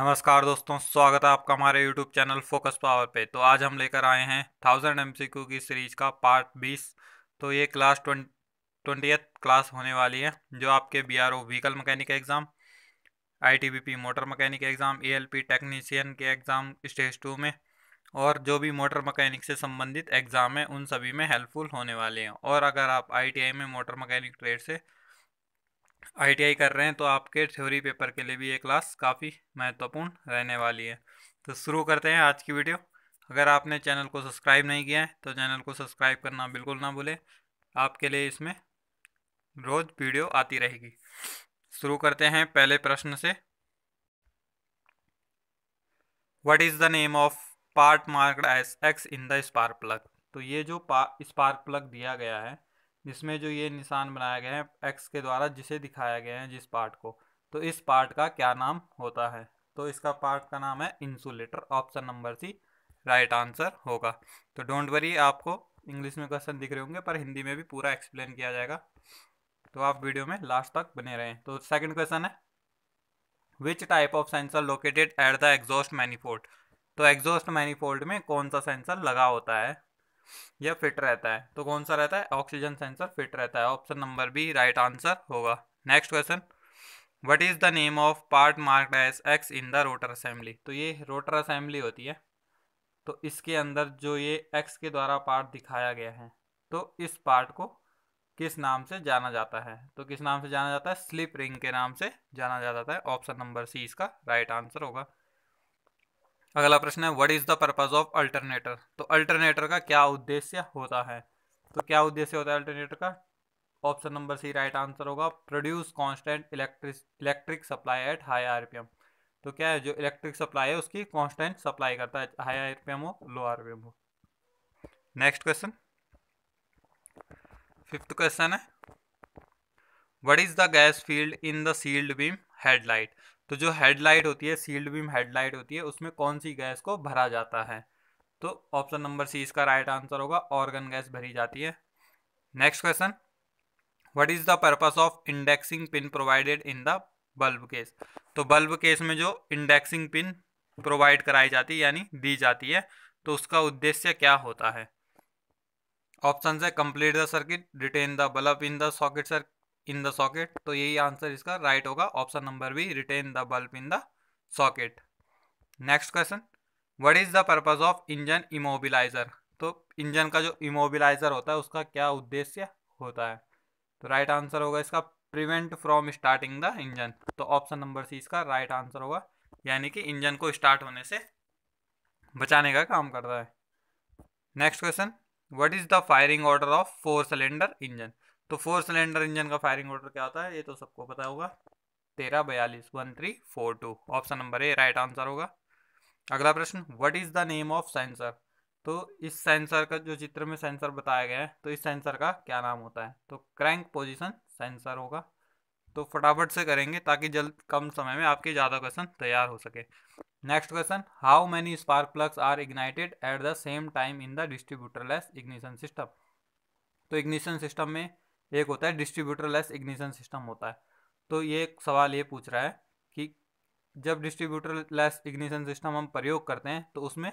नमस्कार दोस्तों स्वागत है आपका हमारे YouTube चैनल फोकस पावर पे तो आज हम लेकर आए हैं थाउजेंड एम की सीरीज का पार्ट बीस तो ये क्लास ट्वेंटी क्लास होने वाली है जो आपके B R O vehicle mechanic exam I motor mechanic exam A technician के एग्ज़ाम स्टेज टू में और जो भी मोटर मकैनिक से संबंधित एग्ज़ाम है उन सभी में हेल्पफुल होने वाले हैं और अगर आप आई में मोटर मकैनिक ट्रेड से आई कर रहे हैं तो आपके थ्योरी पेपर के लिए भी ये क्लास काफ़ी महत्वपूर्ण रहने वाली है तो शुरू करते हैं आज की वीडियो अगर आपने चैनल को सब्सक्राइब नहीं किया है तो चैनल को सब्सक्राइब करना बिल्कुल ना भूलें आपके लिए इसमें रोज़ वीडियो आती रहेगी शुरू करते हैं पहले प्रश्न से what is the name of part marked as X in the spark plug तो ये जो पा स्पार्क प्लग दिया गया है जिसमें जो ये निशान बनाया गया है एक्स के द्वारा जिसे दिखाया गया है जिस पार्ट को तो इस पार्ट का क्या नाम होता है तो इसका पार्ट का नाम है insulator option number C right answer होगा तो डोंट वरी आपको इंग्लिश में क्वेश्चन दिख रहे होंगे पर हिंदी में भी पूरा एक्सप्लेन किया जाएगा तो आप वीडियो में लास्ट तक बने रहें तो सेकंड क्वेश्चन है which type of sensor located at the exhaust manifold तो एग्जॉस्ट मैनीफोल्ड में कौन सा सेंसर लगा होता है यह फिट रहता है तो कौन सा रहता है ऑक्सीजन सेंसर फिट रहता है option number B right answer होगा next question what is the name of part marked as X in the rotor assembly तो ये रोटर असेंबली होती है तो इसके अंदर जो ये एक्स के द्वारा पार्ट दिखाया गया है तो इस पार्ट को किस नाम से जाना जाता है तो किस नाम से जाना जाता है स्लिप रिंग के नाम से जाना जाता है ऑप्शन नंबर सी इसका राइट आंसर होगा अगला प्रश्न है what is the purpose of alternator तो अल्टरनेटर का क्या उद्देश्य होता है तो क्या उद्देश्य होता है अल्टरनेटर का option number C right answer होगा produce constant electric electric supply at high RPM तो क्या है जो इलेक्ट्रिक सप्लाई है उसकी कांस्टेंट सप्लाई करता है हाई आरपीएम हो लो आरपीएम हो नेक्स्ट क्वेश्चन फिफ्थ क्वेश्चन है what is the gas filled in the sealed beam headlight तो जो हेडलाइट होती है सील्ड बीम हेडलाइट होती है उसमें कौन सी गैस को भरा जाता है तो ऑप्शन नंबर सी इसका राइट आंसर होगा ऑर्गन गैस भरी जाती है next question what is the purpose of indexing pin provided in the bulb case तो बल्ब केस में जो इंडेक्सिंग पिन प्रोवाइड कराई जाती है यानी दी जाती है तो उसका उद्देश्य क्या होता है ऑप्शन है complete the circuit retain the bulb in the socket circuit in the socket तो यही आंसर इसका राइट होगा option number B retain the bulb in the socket next question what is the purpose of engine immobiliser तो engine का जो immobiliser होता है उसका क्या उद्देश्य होता है तो राइट आंसर होगा इसका prevent from starting the engine तो ऑप्शन नंबर सी इसका राइट आंसर होगा यानी कि इंजन को स्टार्ट होने से बचाने का काम करता है next question what is the firing order of four cylinder engine तो फोर सिलेंडर इंजन का फायरिंग ऑर्डर क्या होता है ये तो सबको पता होगा तेरह बयालीस one three four two option number A right answer होगा अगला प्रश्न what is the name of sensor तो इस सेंसर का जो चित्र में सेंसर बताया गया है तो इस सेंसर का क्या नाम होता है तो क्रैंक पोजिशन सेंसर होगा तो फटाफट से करेंगे ताकि जल्द कम समय में आपके ज़्यादा क्वेश्चन तैयार हो सके next question how many spark plugs are ignited at the same time in the distributorless ignition system तो इग्निशन सिस्टम में एक होता है डिस्ट्रीब्यूटर लेस इग्निशन सिस्टम होता है तो ये एक सवाल ये पूछ रहा है कि जब डिस्ट्रीब्यूटर लेस इग्निशन सिस्टम हम प्रयोग करते हैं तो उसमें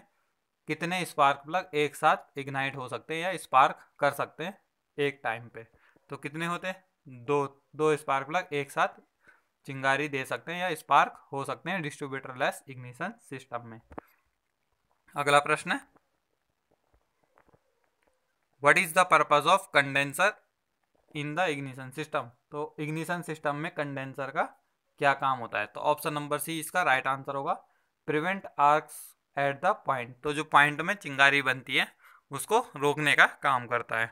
कितने स्पार्क प्लग एक साथ इग्नाइट हो सकते हैं या स्पार्क कर सकते हैं एक टाइम पे तो कितने होते हैं दो दो स्पार्क प्लग एक साथ चिंगारी दे सकते हैं या स्पार्क हो सकते हैं डिस्ट्रीब्यूटर लेस इग्निशन सिस्टम में अगला प्रश्न है what is the purpose of condenser in the ignition system तो इग्निशन सिस्टम में कंडेंसर का क्या काम होता है तो ऑप्शन नंबर सी इसका राइट आंसर होगा prevent arcs at the point तो जो पॉइंट में चिंगारी बनती है उसको रोकने का काम करता है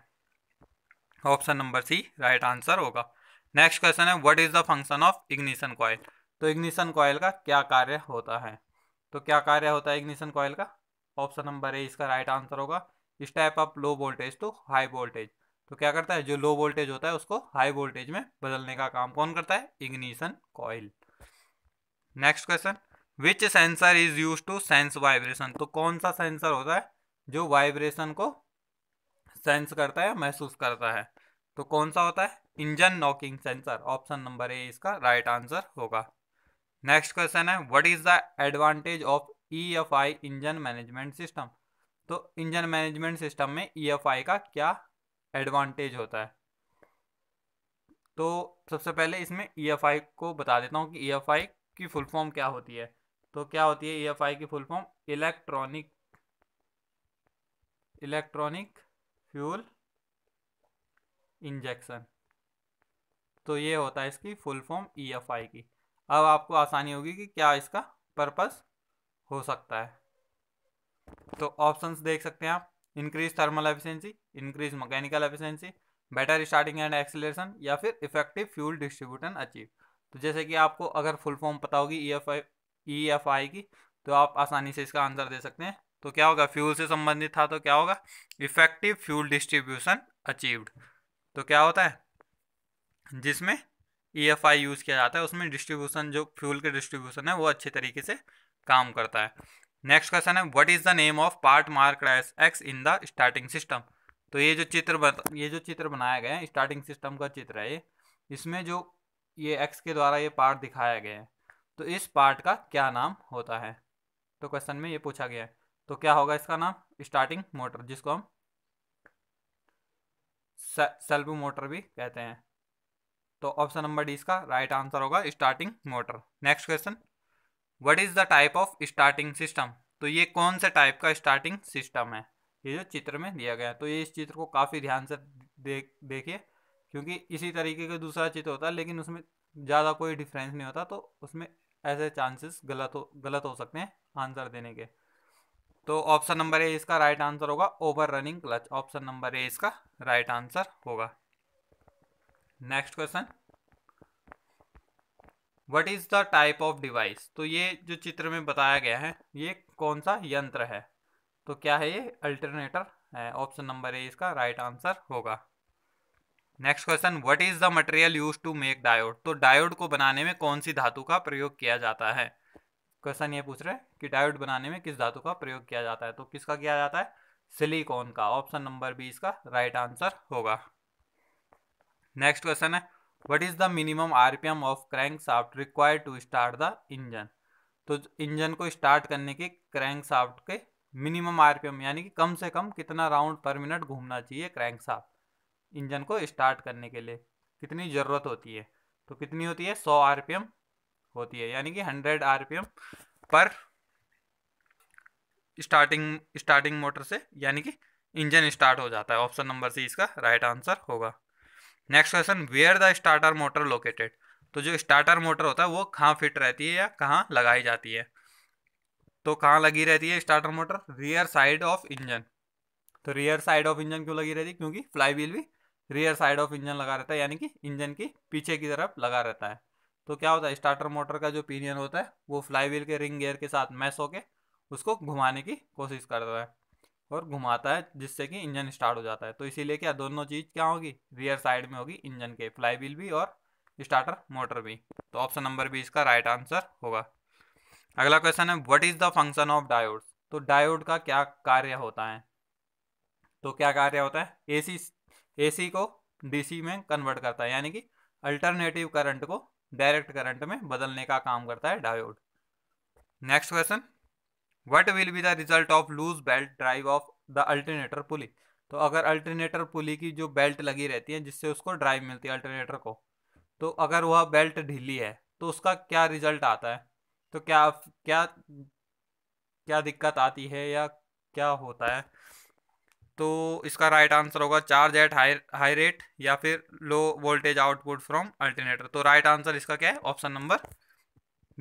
option number C right answer होगा नेक्स्ट क्वेश्चन है what is the function of ignition coil तो इग्निशन कॉयल का क्या कार्य होता है तो क्या कार्य होता है इग्निशन कॉयल का ऑप्शन नंबर ए इसका राइट आंसर होगा step up low voltage to high voltage तो क्या करता है जो लो वोल्टेज होता है उसको हाई वोल्टेज में बदलने का काम कौन करता है ignition coil next question which sensor is use to sense vibration तो कौन सा सेंसर होता है जो वाइब्रेशन को सेंस करता है महसूस करता है तो कौन सा होता है engine knocking sensor option number A इसका राइट आंसर होगा नेक्स्ट क्वेश्चन है what is the advantage of E F I engine management system तो इंजन मैनेजमेंट सिस्टम में ई एफ आई का क्या एडवांटेज होता है तो सबसे पहले इसमें ई e को बता देता हूँ कि ई e की फुल फॉर्म क्या होती है तो क्या होती है ई e की full form electronic electronic fuel injection तो ये होता है इसकी full form E F I की अब आपको आसानी होगी कि क्या इसका पर्पस हो सकता है तो ऑप्शंस देख सकते हैं आप increase thermal efficiency increase mechanical efficiency better starting and acceleration या फिर इफेक्टिव फ्यूल डिस्ट्रीब्यूशन अचीव तो जैसे कि आपको अगर फुल फॉर्म पता होगी ई F I E F I की तो आप आसानी से इसका आंसर दे सकते हैं तो क्या होगा फ्यूल से संबंधित था तो क्या होगा इफेक्टिव फ्यूल डिस्ट्रीब्यूशन अचीव्ड तो क्या होता है जिसमें ई एफ आई यूज़ किया जाता है उसमें डिस्ट्रीब्यूशन जो फ्यूल के डिस्ट्रीब्यूशन है वो अच्छे तरीके से काम करता है नेक्स्ट क्वेश्चन है what is the name of part mark as X in the starting system तो ये जो चित्र ये जो चित्र बनाया गया है स्टार्टिंग सिस्टम का चित्र है ये इसमें जो ये एक्स के द्वारा ये पार्ट दिखाया गया है तो इस पार्ट का क्या नाम होता है तो क्वेश्चन में ये पूछा गया है तो क्या होगा इसका नाम स्टार्टिंग मोटर जिसको हम सेल्फ मोटर भी कहते हैं तो ऑप्शन नंबर डी इसका राइट आंसर होगा starting motor next question what is the type of starting system तो ये कौन से टाइप का स्टार्टिंग सिस्टम है ये जो चित्र में दिया गया है तो ये इस चित्र को काफ़ी ध्यान से देख देखिए क्योंकि इसी तरीके का दूसरा चित्र होता है लेकिन उसमें ज़्यादा कोई डिफरेंस नहीं होता तो उसमें ऐसे चांसेस गलत हो गलत हो सकते हैं आंसर देने के तो ऑप्शन नंबर ए इसका राइट आंसर होगा over running clutch option number A इसका राइट आंसर होगा next question what is the type of device तो ये जो चित्र में बताया गया है ये कौन सा यंत्र है तो क्या है ये अल्टरनेटर है ऑप्शन नंबर ए इसका राइट right आंसर होगा next question what is the material use to make diode तो डायोड को बनाने में कौन सी धातु का प्रयोग किया जाता है क्वेश्चन ये पूछ रहे हैं कि डायोड बनाने में किस धातु का प्रयोग किया जाता है तो किसका किया जाता है सिलिकॉन का ऑप्शन नंबर बी इसका राइट right आंसर होगा नेक्स्ट क्वेश्चन है what R P M of crankshaft require to start the engine तो इंजन को स्टार्ट करने की साफ्ट के मिनिमम आरपीएम यानी कि कम से कम कितना राउंड पर मिनट घूमना चाहिए क्रैंक साफ्ट इंजन को स्टार्ट करने के लिए कितनी ज़रूरत होती है तो कितनी होती है सौ एम होती है यानी कि हंड्रेड आर पर स्टार्टिंग स्टार्टिंग मोटर से यानी कि इंजन स्टार्ट हो जाता है ऑप्शन नंबर सी इसका राइट आंसर होगा next question where the starter motor located तो जो स्टार्टर मोटर होता है वो कहाँ फिट रहती है या कहाँ लगाई जाती है तो कहाँ लगी रहती है starter motor rear side of engine तो रियर साइड ऑफ इंजन क्यों लगी रहती है क्योंकि फ्लाई व्हील भी रियर साइड ऑफ इंजन लगा रहता है यानी कि इंजन की पीछे की तरफ लगा रहता है तो क्या होता है स्टार्टर मोटर का जो पिनियन होता है वो फ्लाई व्हील के रिंग गेयर के साथ मैस होके उसको घुमाने की कोशिश करता है और घुमाता है जिससे कि इंजन स्टार्ट हो जाता है तो इसीलिए क्या दोनों चीज़ क्या होगी रियर साइड में होगी इंजन के फ्लाई व्हील भी और स्टार्टर मोटर भी तो ऑप्शन नंबर भी इसका राइट आंसर होगा अगला क्वेश्चन है what is the function of diodes तो डायोड का क्या कार्य होता है तो क्या कार्य होता है एसी एसी को डीसी में कन्वर्ट करता है यानी कि अल्टरनेटिव करंट को डायरेक्ट करंट में बदलने का काम करता है diode next question what will be the result of loose belt drive of the alternator pulley तो अगर अल्टरनेटर पुली की जो बेल्ट लगी रहती है जिससे उसको ड्राइव मिलती है अल्टरनेटर को तो अगर वह बेल्ट ढीली है तो उसका क्या रिजल्ट आता है तो क्या क्या क्या दिक्कत आती है या क्या होता है तो इसका राइट आंसर होगा charge at high high rate या फिर low voltage output from alternator तो राइट आंसर इसका क्या है ऑप्शन नंबर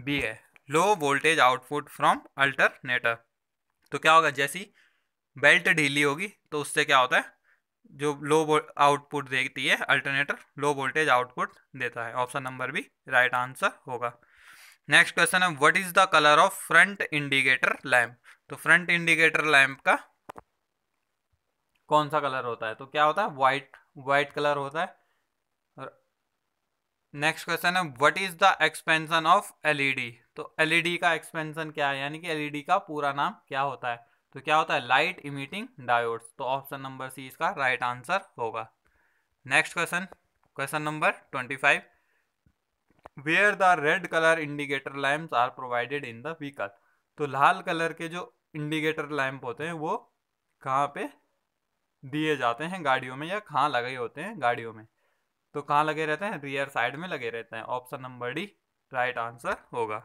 बी है low voltage output from alternator तो क्या होगा जैसी बेल्ट ढीली होगी तो उससे क्या होता है जो लो आउटपुट देती है अल्टरनेटर लो वोल्टेज आउटपुट देता है ऑप्शन नंबर भी राइट आंसर होगा नेक्स्ट क्वेश्चन है what is the colour of front indicator lamp तो फ्रंट इंडिकेटर लैम्प का कौन सा कलर होता है तो क्या होता है व्हाइट वाइट कलर होता है नेक्स्ट क्वेश्चन है what is the expansion of LED तो एलईडी e का एक्सपेंशन क्या है यानी कि एलईडी e का पूरा नाम क्या होता है तो क्या होता है लाइट इमिटिंग डायोड्स तो ऑप्शन नंबर सी इसका राइट right आंसर होगा next question question number twenty five where the red colour indicator lamp are provided in the vehicle तो लाल कलर के जो इंडिकेटर लैम्प होते हैं वो कहाँ पे दिए जाते हैं गाड़ियों में या कहाँ लगे होते हैं गाड़ियों में तो कहाँ लगे रहते हैं रियर साइड में लगे रहते हैं option number D right answer होगा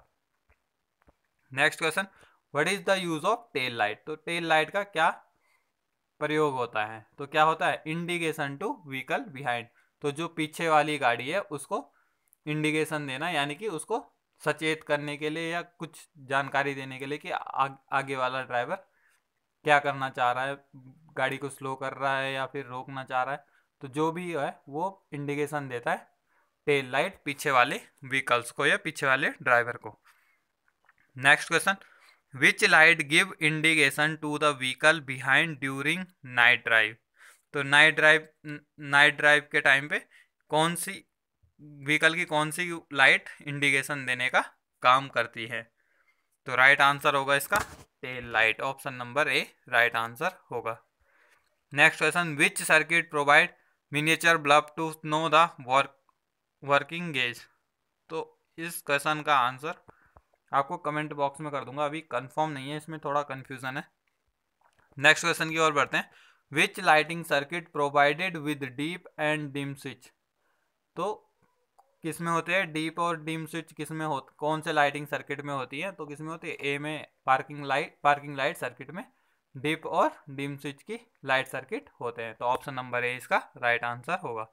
next question what is the use of tail light तो टेल लाइट का क्या प्रयोग होता है तो क्या होता है इंडिकेशन टू व्हीकल बिहाइंड तो जो पीछे वाली गाड़ी है उसको इंडिकेशन देना यानी कि उसको सचेत करने के लिए या कुछ जानकारी देने के लिए कि आ, आगे वाला ड्राइवर क्या करना चाह रहा है गाड़ी को स्लो कर रहा है या फिर रोकना चाह रहा है तो जो भी है वो इंडिकेशन देता है टेल लाइट पीछे वाले व्हीकल्स को या पीछे वाले ड्राइवर को next question which light give indication to the vehicle behind during night drive तो नाइट ड्राइव नाइट ड्राइव के टाइम पे कौन सी व्हीकल की कौन सी लाइट इंडिकेशन देने का काम करती है तो राइट आंसर होगा इसका tail light option number A right answer होगा next question which circuit provide miniature bulb to know the work working gauge तो इस क्वेश्चन का आंसर आपको कमेंट बॉक्स में कर दूंगा अभी कंफर्म नहीं है इसमें थोड़ा कंफ्यूजन है नेक्स्ट क्वेश्चन की ओर बढ़ते हैं which lighting circuit provided with deep and dim switch तो किस में होते हैं डीप और डिम स्विच किस में हो कौन से लाइटिंग सर्किट में होती है तो किस में होती है ए में parking light parking light circuit में डिप और डिम स्विच की लाइट सर्किट होते हैं तो ऑप्शन नंबर ए इसका राइट आंसर होगा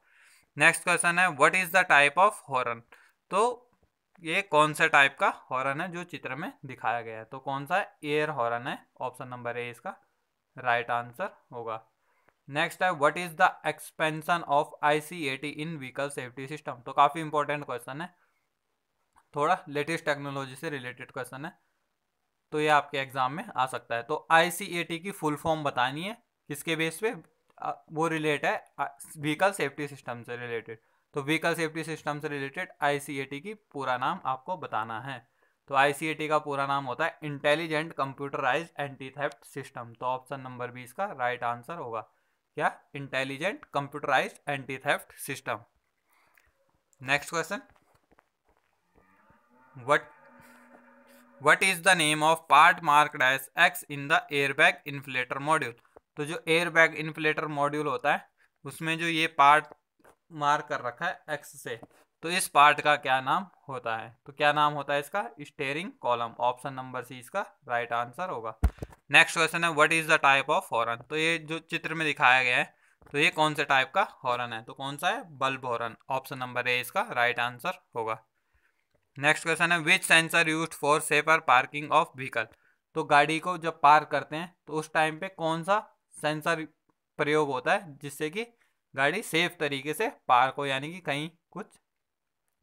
नेक्स्ट क्वेश्चन है what is the type of horn तो ये कौन सा टाइप का हॉर्न है जो चित्र में दिखाया गया है तो कौन सा एयर हॉर्न है ऑप्शन नंबर ए इसका राइट आंसर होगा नेक्स्ट है what is the expansion of I in vehicle safety system तो काफ़ी इंपॉर्टेंट क्वेश्चन है थोड़ा लेटेस्ट टेक्नोलॉजी से रिलेटेड क्वेश्चन है तो ये आपके एग्जाम में आ सकता है तो आई की फुल फॉर्म बतानी है किसके बेस पे वो रिलेट है व्हीकल सेफ्टी सिस्टम से रिलेटेड तो व्हीकल सेफ्टी सिस्टम से रिलेटेड आई की पूरा नाम आपको बताना है तो आई का पूरा नाम होता है intelligent computerise anti theft system तो ऑप्शन नंबर बी इसका राइट आंसर होगा क्या intelligent computerise anti theft system next question what what is the name of part mark dash X in the airbag inflator module तो जो airbag inflator module होता है उसमें जो ये पार्ट मार्क कर रखा है एक्स से तो इस पार्ट का क्या नाम होता है तो क्या नाम होता है इसका steering column option number C इसका राइट right आंसर होगा नेक्स्ट क्वेश्चन है what is the type of horn तो ये जो चित्र में दिखाया गया है तो ये कौन से टाइप का हॉर्न है तो कौन सा है bulb horn option number A इसका राइट right आंसर होगा नेक्स्ट क्वेश्चन है which sensor use for safer parking of vehicle तो गाड़ी को जब पार्क करते हैं तो उस टाइम पे कौन सा सेंसर प्रयोग होता है जिससे कि गाड़ी सेफ तरीके से पार्क हो यानी कि कहीं कुछ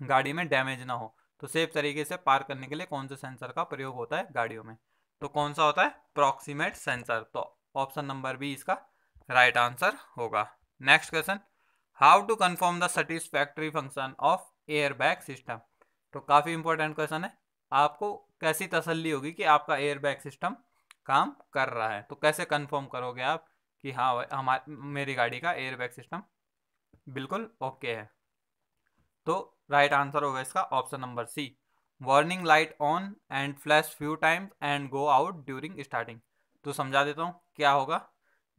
गाड़ी में डैमेज ना हो तो सेफ तरीके से पार्क करने के लिए कौन से सेंसर का प्रयोग होता है गाड़ियों में तो कौन सा होता है प्रॉक्सीमेट सेंसर तो ऑप्शन नंबर बी इसका राइट आंसर होगा next question how to confirm the satisfactory function of air bag system तो काफ़ी इंपॉर्टेंट क्वेश्चन है आपको कैसी तसल्ली होगी कि आपका एयरबैग सिस्टम काम कर रहा है तो कैसे कंफर्म करोगे आप कि हाँ हमारे मेरी गाड़ी का एयरबैग सिस्टम बिल्कुल ओके है तो राइट आंसर होगा इसका option number C warning light on and flash few times and go out during starting तो समझा देता हूँ क्या होगा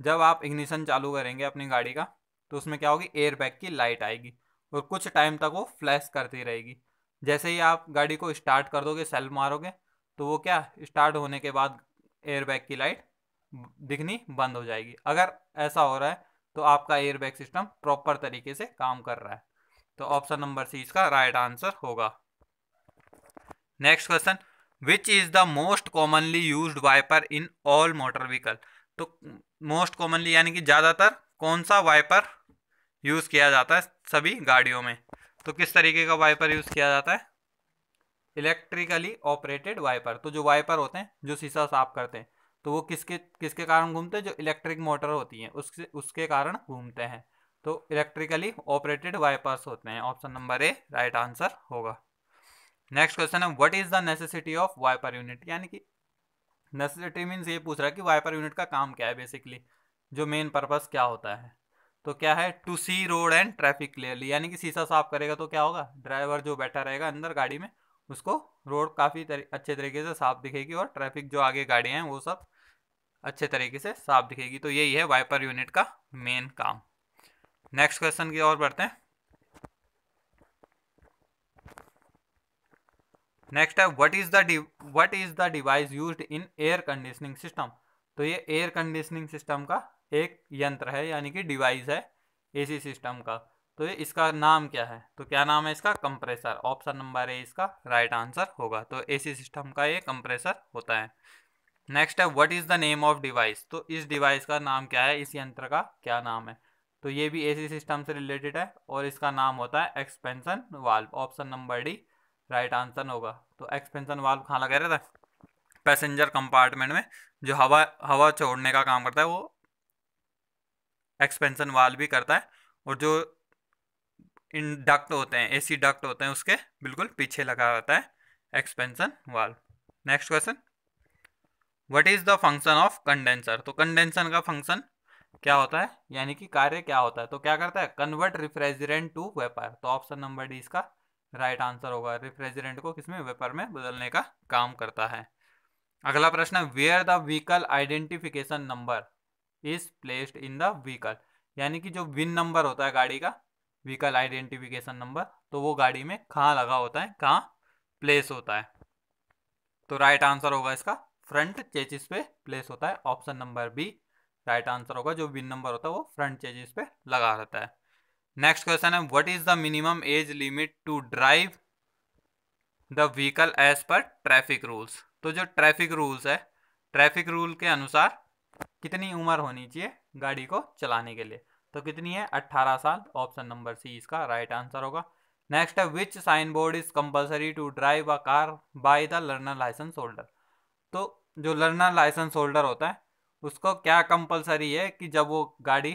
जब आप इग्निशन चालू करेंगे अपनी गाड़ी का तो उसमें क्या होगी एयरबैग की लाइट आएगी और कुछ टाइम तक वो फ्लैश करती रहेगी जैसे ही आप गाड़ी को स्टार्ट कर दोगे सेल्फ मारोगे तो वो क्या स्टार्ट होने के बाद एयरबैग की लाइट दिखनी बंद हो जाएगी अगर ऐसा हो रहा है तो आपका एयरबैग सिस्टम प्रॉपर तरीके से काम कर रहा है तो ऑप्शन नंबर सी इसका राइट आंसर होगा next question which is the most commonly use wiper in all motor vehicle तो मोस्ट कॉमनली यानी कि ज़्यादातर कौन सा वाइपर यूज़ किया जाता है सभी गाड़ियों में तो किस तरीके का वाइपर यूज़ किया जाता है इलेक्ट्रिकली ऑपरेटेड वाइपर तो जो वाइपर होते हैं जो शीशा साफ करते हैं तो वो किसके किसके कारण घूमते हैं जो इलेक्ट्रिक मोटर होती है उसके उसके कारण घूमते हैं तो इलेक्ट्रिकली ऑपरेटेड वाइपर्स होते हैं option number A right answer होगा नेक्स्ट क्वेश्चन है what is the necessity of wiper unit यानी कि नेसेसिटी मीन्स ये पूछ रहा है कि वाइपर यूनिट का काम क्या है बेसिकली जो मेन पर्पज़ क्या होता है तो क्या है to see road and traffic clearly यानी कि शीशा साफ करेगा तो क्या होगा ड्राइवर जो बैठा रहेगा अंदर गाड़ी में उसको रोड काफ़ी तरी, अच्छे तरीके से साफ दिखेगी और ट्रैफिक जो आगे गाड़ियाँ हैं वो सब अच्छे तरीके से साफ दिखेगी तो यही है वाइपर यूनिट का मेन काम नेक्स्ट क्वेश्चन की ओर बढ़ते हैं नेक्स्ट है what is the what is the device used in air conditioning system तो ये एयर कंडीशनिंग सिस्टम का एक यंत्र है यानी कि डिवाइस है एसी सिस्टम का तो ये इसका नाम क्या है तो क्या नाम है इसका कंप्रेसर ऑप्शन नंबर ए इसका राइट आंसर होगा तो एसी सिस्टम का ये कंप्रेसर होता है नेक्स्ट है what is the name of device तो इस डिवाइस का नाम क्या है इस यंत्र का क्या नाम है तो ये भी एसी सिस्टम से रिलेटेड है और इसका नाम होता है expansion valve option number D right answer होगा तो एक्सपेंशन वाल्व कहाँ लगा रहता है पैसेंजर कंपार्टमेंट में जो हवा हवा छोड़ने का काम करता है वो एक्सपेंसन वाल भी करता है और जो इन डक्ट होते हैं एसी डक्ट होते हैं उसके बिल्कुल पीछे लगा होता है expansion valve next question what is the function of condenser तो कंडेंसर का फंक्शन क्या होता है यानी कि कार्य क्या होता है तो क्या करता है कन्वर्ट रिफ्रेजरेंट टू वेपर तो ऑप्शन नंबर डी इसका राइट आंसर होगा रिफ्रेजरेंट को किसमें वेपर में बदलने का काम करता है अगला प्रश्न where the vehicle identification number is placed in the vehicle यानी कि जो विन नंबर होता है गाड़ी का व्हीकल आइडेंटिफिकेशन नंबर तो वो गाड़ी में कहाँ लगा होता है कहाँ प्लेस होता है तो राइट आंसर होगा इसका फ्रंट चेचिस पे प्लेस होता है option number B right answer होगा जो विन नंबर होता है वो फ्रंट चेचिस पे लगा रहता है नेक्स्ट क्वेश्चन है what is the minimum age limit to drive the vehicle as per traffic rules तो जो ट्रैफिक रूल्स है ट्रैफिक रूल के अनुसार कितनी उम्र होनी चाहिए गाड़ी को चलाने के लिए तो कितनी है 18 साल ऑप्शन नंबर सी इसका राइट आंसर होगा नेक्स्ट है which sign board is compulsory to drive a car by the learner licence holder तो जो लर्नर लाइसेंस होल्डर होता है उसको क्या कंपलसरी है कि जब वो गाड़ी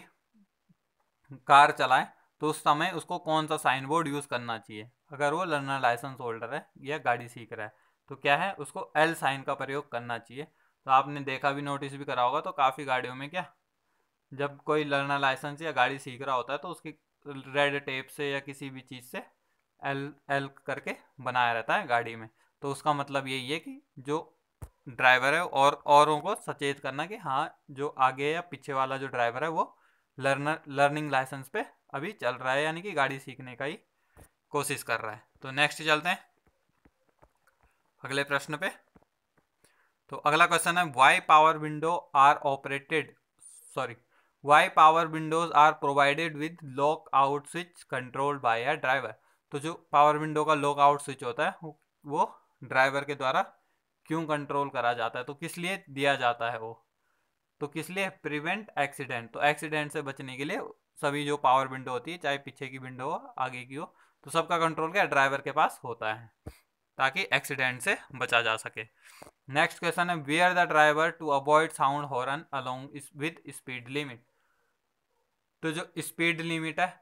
कार चलाए तो उस समय उसको कौन सा साइन बोर्ड यूज़ करना चाहिए अगर वो लर्नर लाइसेंस होल्डर है या गाड़ी सीख रहा है तो क्या है उसको एल साइन का प्रयोग करना चाहिए तो आपने देखा भी नोटिस भी करा होगा तो काफ़ी गाड़ियों में क्या जब कोई लर्नर लाइसेंस या गाड़ी सीख रहा होता है तो उसकी रेड टेप से या किसी भी चीज़ से एल एल करके बनाया रहता है गाड़ी में तो उसका मतलब यही है कि जो ड्राइवर है और औरों को सचेत करना कि हाँ जो आगे या पीछे वाला जो ड्राइवर है वो लर्नर लर्निंग लाइसेंस पे अभी चल रहा है यानी कि गाड़ी सीखने का ही कोशिश कर रहा है तो नेक्स्ट चलते हैं अगले प्रश्न पे तो अगला क्वेश्चन है why power window are operated sorry why power windows are provided with lock out switch controlled by a driver तो जो पावर विंडो का लॉक आउट स्विच होता है वो ड्राइवर के द्वारा क्यों कंट्रोल करा जाता है तो किस लिए दिया जाता है वो तो किस लिए प्रिवेंट एक्सीडेंट तो एक्सीडेंट से बचने के लिए सभी जो पावर विंडो होती है चाहे पीछे की विंडो हो आगे की हो तो सबका कंट्रोल क्या ड्राइवर के पास होता है ताकि एक्सीडेंट से बचा जा सके नेक्स्ट क्वेश्चन है where the driver to avoid sound horn along with speed limit तो जो स्पीड लिमिट है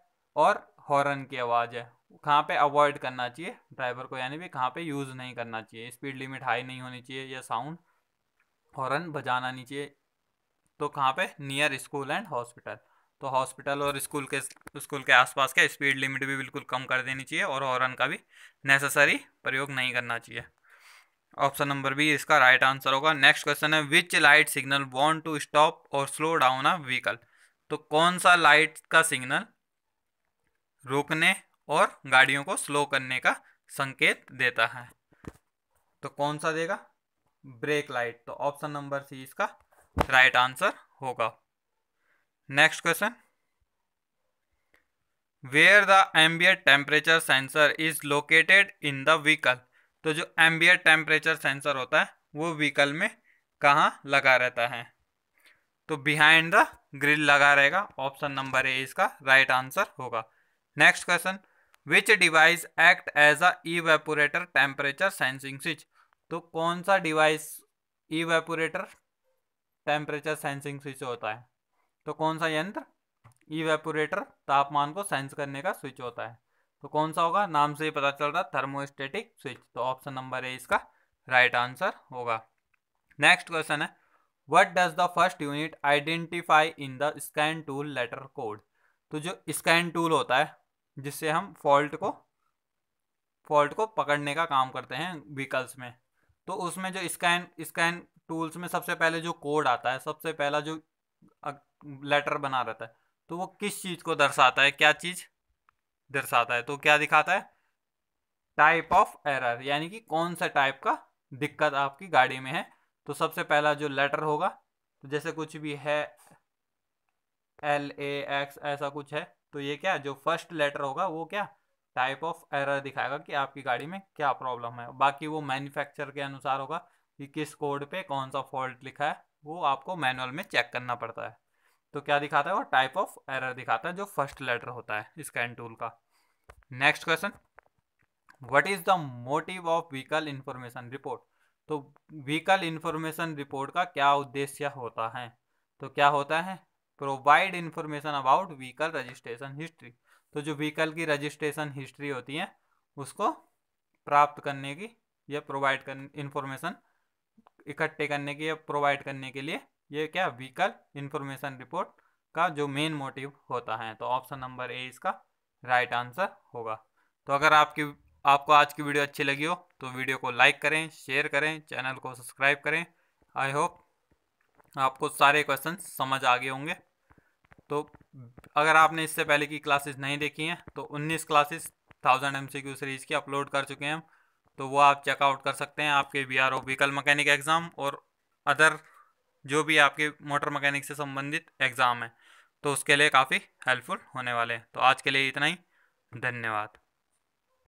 और हॉर्न की आवाज़ है कहाँ पे अवॉइड करना चाहिए ड्राइवर को यानी भी कहाँ पे यूज़ नहीं करना चाहिए स्पीड लिमिट हाई नहीं होनी चाहिए या साउंड हॉर्न बजाना नहीं चाहिए तो कहाँ पे नियर स्कूल एंड हॉस्पिटल तो हॉस्पिटल और स्कूल के स्कूल के आसपास के स्पीड लिमिट भी बिल्कुल कम कर देनी चाहिए और हॉर्न का भी नेसेसरी प्रयोग नहीं करना चाहिए ऑप्शन नंबर बी इसका राइट आंसर होगा नेक्स्ट क्वेश्चन है which light signal want to stop और स्लो डाउन अ व्हीकल तो कौन सा लाइट का सिग्नल रोकने और गाड़ियों को स्लो करने का संकेत देता है तो कौन सा देगा ब्रेक लाइट तो ऑप्शन नंबर सी इसका राइट आंसर होगा next question where the ambient temperature sensor is located in the vehicle तो जो एम्बियर टेम्परेचर सेंसर होता है वो व्हीकल में कहाँ लगा रहता है तो बिहाइंड द ग्रिल लगा रहेगा ऑप्शन नंबर ए इसका राइट right आंसर होगा next question which device act as a evaporator temperature sensing switch तो कौन सा device evaporator temperature sensing switch होता है तो कौन सा यंत्र इवेपोरेटर तापमान को सेंस करने का स्विच होता है तो कौन सा होगा नाम से ही पता चल रहा थर्मोस्टेटिक स्विच तो ऑप्शन नंबर ए इसका राइट आंसर होगा नेक्स्ट क्वेश्चन है what does the first unit identify in the scan tool letter code तो जो स्कैन टूल होता है जिससे हम फॉल्ट को फॉल्ट को पकड़ने का काम करते हैं व्हीकल्स में तो उसमें जो स्कैन स्कैन टूल्स में सबसे पहले जो कोड आता है सबसे पहला जो लेटर बना रहता है तो वो किस चीज़ को दर्शाता है क्या चीज़ दर्शाता है तो क्या दिखाता है टाइप ऑफ एरर यानी कि कौन सा टाइप का दिक्कत आपकी गाड़ी में है तो सबसे पहला जो लेटर होगा तो जैसे कुछ भी है एल ए एक्स ऐसा कुछ है तो ये क्या जो फर्स्ट लेटर होगा वो क्या टाइप ऑफ एरर दिखाएगा कि आपकी गाड़ी में क्या प्रॉब्लम है बाकी वो मैन्युफैक्चर के अनुसार होगा कि किस कोड पे कौन सा फॉल्ट लिखा है वो आपको मैनुअल में चेक करना पड़ता है तो क्या दिखाता है वो टाइप ऑफ एरर दिखाता है जो फर्स्ट लेटर होता है स्कैन टूल का next question what is the motive of vehicle information report तो व्हीकल इंफॉर्मेशन रिपोर्ट का क्या उद्देश्य होता है तो क्या होता है provide information about vehicle registration history तो जो व्हीकल की रजिस्ट्रेशन हिस्ट्री होती है उसको प्राप्त करने की या प्रोवाइड कर इंफॉर्मेशन इकट्ठे करने के या प्रोवाइड करने के लिए ये क्या व्हीकल इंफॉर्मेशन रिपोर्ट का जो मेन मोटिव होता है तो ऑप्शन नंबर ए इसका राइट आंसर होगा तो अगर आपकी आपको आज की वीडियो अच्छी लगी हो तो वीडियो को लाइक करें शेयर करें चैनल को सब्सक्राइब करें आई होप आपको सारे क्वेश्चन समझ आ गए होंगे तो अगर आपने इससे पहले की क्लासेस नहीं देखी हैं तो 19 क्लासेस थाउजेंड एम सीरीज़ की अपलोड कर चुके हैं हम तो वो आप चेकआउट कर सकते हैं आपके V R O vehicle mechanic exam और अदर जो भी आपके मोटर मकैनिक से संबंधित एग्ज़ाम है तो उसके लिए काफ़ी हेल्पफुल होने वाले हैं तो आज के लिए इतना ही धन्यवाद